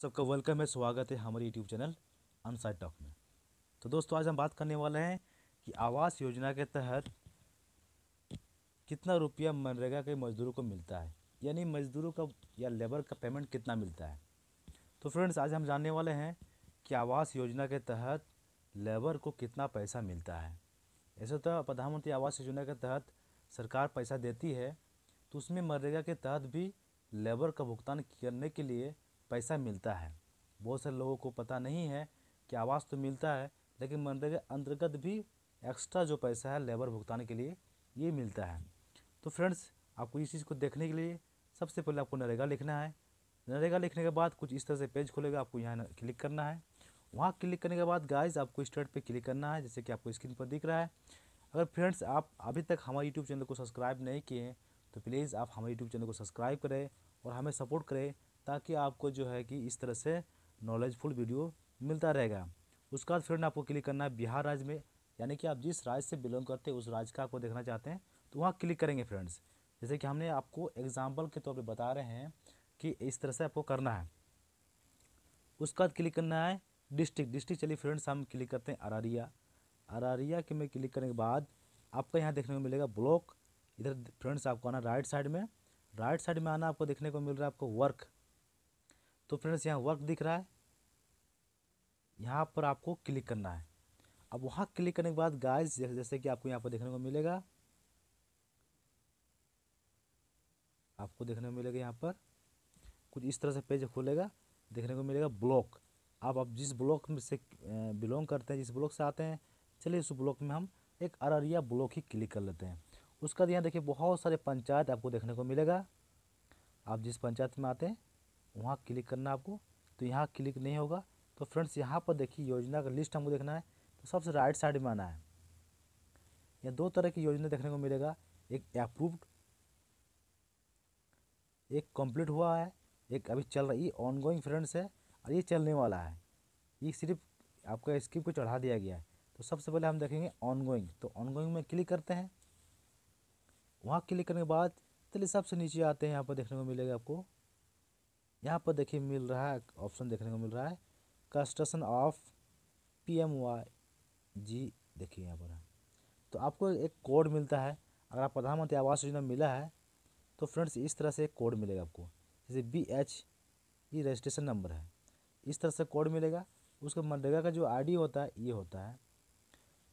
सबका वेलकम है स्वागत है हमारे यूट्यूब चैनल अनसाइड टॉक में तो दोस्तों आज हम बात करने वाले हैं कि आवास योजना के तहत कितना रुपया मनरेगा के मज़दूरों को मिलता है यानी मज़दूरों का या लेबर का पेमेंट कितना मिलता है तो फ्रेंड्स आज हम जानने वाले हैं कि आवास योजना के तहत लेबर को कितना पैसा मिलता है ऐसे तो प्रधानमंत्री आवास योजना के तहत सरकार पैसा देती है तो उसमें मनरेगा के तहत भी लेबर का भुगतान करने के लिए पैसा मिलता है बहुत सारे लोगों को पता नहीं है कि आवास तो मिलता है लेकिन मनरेगा अंतर्गत भी एक्स्ट्रा जो पैसा है लेबर भुगतान के लिए ये मिलता है तो फ्रेंड्स आपको इस चीज़ को देखने के लिए सबसे पहले आपको नरेगा लिखना है नरेगा लिखने के बाद कुछ इस तरह से पेज खुलेगा आपको यहाँ क्लिक करना है वहाँ क्लिक करने के बाद गाइस आपको स्टेट पे क्लिक करना है जैसे कि आपको स्क्रीन पर दिख रहा है अगर फ्रेंड्स आप अभी तक हमारे यूट्यूब चैनल को सब्सक्राइब नहीं किए तो प्लीज़ आप हमारे यूट्यूब चैनल को सब्सक्राइब करें और हमें सपोर्ट करें ताकि आपको जो है कि इस तरह से नॉलेजफुल वीडियो मिलता रहेगा उसके बाद फ्रेंड आपको क्लिक करना है बिहार राज्य में यानी कि आप जिस राज्य से बिलोंग करते हैं उस राज्य का आपको देखना चाहते हैं तो वहाँ क्लिक करेंगे फ्रेंड्स जैसे कि हमने आपको एग्जाम्पल के तौर पर बता रहे हैं कि इस तरह से आपको करना है उसके बाद क्लिक करना है डिस्ट्रिक्ट डिस्ट्रिक्ट चलिए फ्रेंड्स हम क्लिक करते हैं अरारिया अरारिया के में क्लिक करने के बाद आपको यहाँ देखने को मिलेगा ब्लॉक इधर फ्रेंड्स आपको आना राइट साइड में राइट साइड में आना आपको देखने को मिल रहा है आपको वर्क तो फ्रेंड्स यहाँ वर्क दिख रहा है यहाँ पर आपको क्लिक करना है अब वहाँ क्लिक करने के बाद गाइस जैसे कि आपको यहाँ पर देखने को मिलेगा आपको देखने को मिलेगा यहाँ पर कुछ इस तरह से पेज खोलेगा देखने को मिलेगा ब्लॉक आप अब जिस ब्लॉक में से बिलोंग करते हैं जिस ब्लॉक से आते हैं चलिए उस ब्लॉक में हम एक अररिया ब्लॉक ही क्लिक कर लेते हैं उसका यहाँ देखिए बहुत सारे पंचायत आपको देखने को मिलेगा आप जिस पंचायत में आते हैं वहाँ क्लिक करना आपको तो यहाँ क्लिक नहीं होगा तो फ्रेंड्स यहाँ पर देखिए योजना का लिस्ट हमको देखना है तो सबसे राइट साइड में आना है यह दो तरह की योजना देखने को मिलेगा एक अप्रूव्ड एक कंप्लीट हुआ है एक अभी चल रही ऑन गोइंग फ्रेंड्स है और ये चलने वाला है ये सिर्फ आपका स्किप को चढ़ा दिया गया है तो सबसे पहले हम देखेंगे ऑन गोइंग तो ऑन गोइंग में क्लिक करते हैं वहाँ क्लिक करने के बाद चलिए तो सबसे नीचे आते हैं यहाँ पर देखने को मिलेगा आपको यहाँ पर देखिए मिल रहा है ऑप्शन देखने को मिल रहा है construction of P M Y G देखिए यहाँ पर तो आपको एक कोड मिलता है अगर आप प्रधानमंत्री आवास योजना मिला है तो फ्रेंड्स इस तरह से एक कोड मिलेगा आपको जैसे बी एच ये रजिस्ट्रेशन नंबर है इस तरह से कोड मिलेगा उसका मनरेगा का जो आईडी होता है ये होता है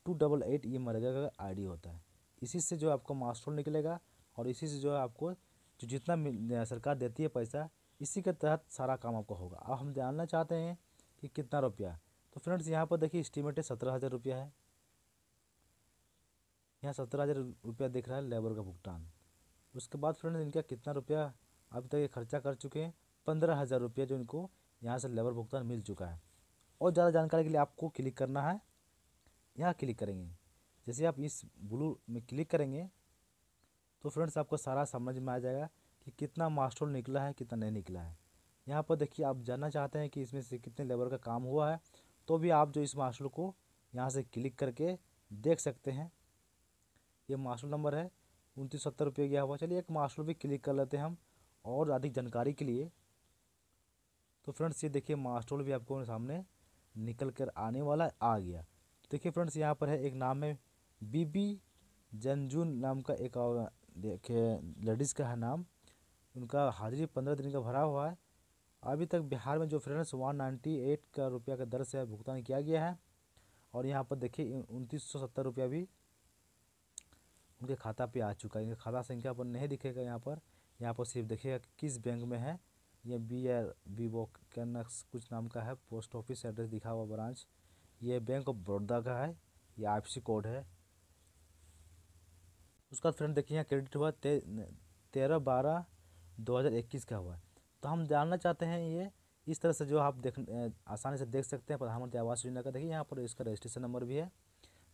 टू डबल एट ये मनरेगा का आईडी होता है इसी से जो आपको मास्टर निकलेगा और इसी से जो है आपको जो जितना सरकार देती है पैसा इसी के तहत सारा काम आपका होगा अब हम जानना चाहते हैं कि कितना रुपया तो फ्रेंड्स यहाँ पर देखिए इस्टीमेटेड सत्रह हज़ार रुपया है यहाँ सत्रह हज़ार रुपया दिख रहा है लेबर का भुगतान उसके बाद फ्रेंड्स इनका कितना रुपया अभी तक ये खर्चा कर चुके हैं पंद्रह हज़ार रुपया जो इनको यहाँ से लेबर भुगतान मिल चुका है और ज़्यादा जानकारी के लिए आपको क्लिक करना है यहाँ क्लिक करेंगे जैसे आप इस ब्लू में क्लिक करेंगे तो फ्रेंड्स आपको सारा समझ में आ जाएगा कि कितना मास्टरोल निकला है कितना नहीं निकला है यहाँ पर देखिए आप जानना चाहते हैं कि इसमें से कितने लेबर का काम हुआ है तो भी आप जो इस मास्टरोल को यहाँ से क्लिक करके देख सकते हैं ये मास्टर नंबर है उनतीस सत्तर रुपये गया हुआ चलिए एक मास्टर भी क्लिक कर लेते हैं हम और अधिक जानकारी के लिए तो फ्रेंड्स ये देखिए मास्टर भी आपको सामने निकल कर आने वाला आ गया देखिए फ्रेंड्स यहाँ पर है एक नाम है बीबी जनजून नाम का एक और देखिए लेडीज़ का है नाम उनका हाजिरी पंद्रह दिन का भरा हुआ है अभी तक बिहार में जो फ्रेंड्स वन नाइन्टी एट का रुपया का दर से भुगतान किया गया है और यहाँ पर देखिए उनतीस सौ सत्तर रुपया भी उनके खाता पे आ चुका है इनका खाता संख्या पर नहीं दिखेगा यहाँ पर यहाँ पर सिर्फ देखिएगा कि किस बैंक में है यह बी एर बी वो कुछ नाम का है पोस्ट ऑफिस एड्रेस दिखा हुआ ब्रांच ये बैंक ऑफ बड़ौदा का है ये आई कोड है उसके बाद फ्रेंड देखिए यहाँ क्रेडिट हुआ ते, तेरह बारह 2021 का हुआ तो हम जानना चाहते हैं ये इस तरह से जो आप देख आसानी से देख सकते हैं प्रधानमंत्री आवास योजना का देखिए यहाँ पर इसका रजिस्ट्रेशन नंबर भी है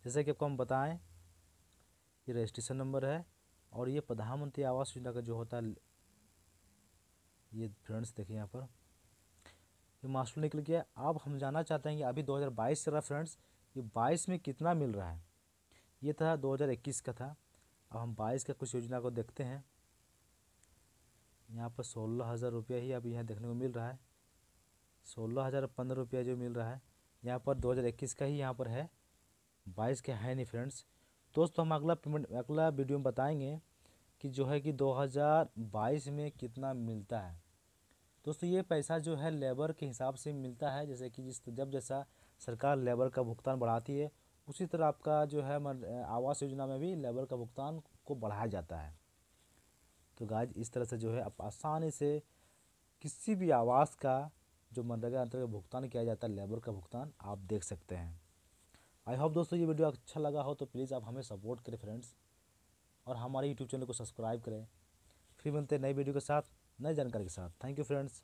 जैसे कि आपको हम बताएं ये रजिस्ट्रेशन नंबर है और ये प्रधानमंत्री आवास योजना का जो होता है ये फ्रेंड्स देखिए यहाँ पर ये मास्टर निकल गया अब हम जानना चाहते हैं कि अभी 2022 चल रहा फ्रेंड्स ये 22 में कितना मिल रहा है ये था 2021 का था अब हम 22 का कुछ योजना को देखते हैं यहाँ पर सोलह हज़ार रुपया ही अभी यहाँ देखने को मिल रहा है सोलह हज़ार पंद्रह रुपया जो मिल रहा है यहाँ पर दो हज़ार इक्कीस का ही यहाँ पर है बाईस के है नहीं फ्रेंड्स दोस्तों हम अगला पेमेंट अगला वीडियो में बताएंगे कि जो है कि दो हज़ार बाईस में कितना मिलता है दोस्तों ये पैसा जो है लेबर के हिसाब से मिलता है जैसे कि जिस जब जैसा सरकार लेबर का भुगतान बढ़ाती है उसी तरह आपका जो है आवास योजना में भी लेबर का भुगतान को बढ़ाया जाता है तो गाइज इस तरह से जो है आप आसानी से किसी भी आवास का जो मनरेगा अंतर्गत भुगतान किया जाता है लेबर का भुगतान आप देख सकते हैं आई होप दोस्तों ये वीडियो अच्छा लगा हो तो प्लीज़ आप हमें सपोर्ट करें फ्रेंड्स और हमारे यूट्यूब चैनल को सब्सक्राइब करें फिर मिलते हैं नई वीडियो के साथ नई जानकारी के साथ थैंक यू फ्रेंड्स